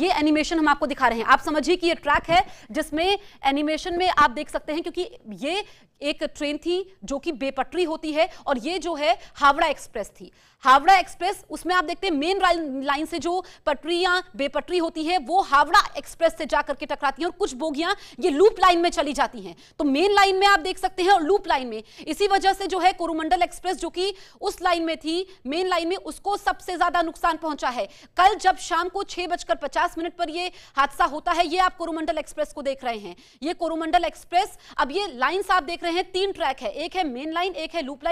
ये एनिमेशन हम आपको दिखा रहे हैं आप समझिए कि ये ट्रैक है जिसमें एनिमेशन में आप देख सकते हैं क्योंकि ये एक ट्रेन थी जो कि बेपटरी होती है और ये जो है हावड़ा एक्सप्रेस थी हावड़ा एक्सप्रेस उसमें आप देखते हैं मेन लाइन से जो पटरियां बेपटरी होती है वो हावड़ा एक्सप्रेस से जाकर के टकराती हैं और कुछ बोगियां ये लूप लाइन में चली जाती हैं तो मेन लाइन में आप देख सकते हैं और लूप लाइन में इसी वजह से जो है कोरोमंडल एक्सप्रेस जो कि उस लाइन में थी मेन लाइन में उसको सबसे ज्यादा नुकसान पहुंचा है कल जब शाम को छह बजकर पचास 50 मिनट पर ये हादसा होता है ये आप कोरोमंडल एक्सप्रेस को देख रहे हैं ये कोरोमंडल एक्सप्रेस अब ये लाइन्स आप देख रहे हैं तीन ट्रैक है एक है मेन लाइन एक है लूप लाइन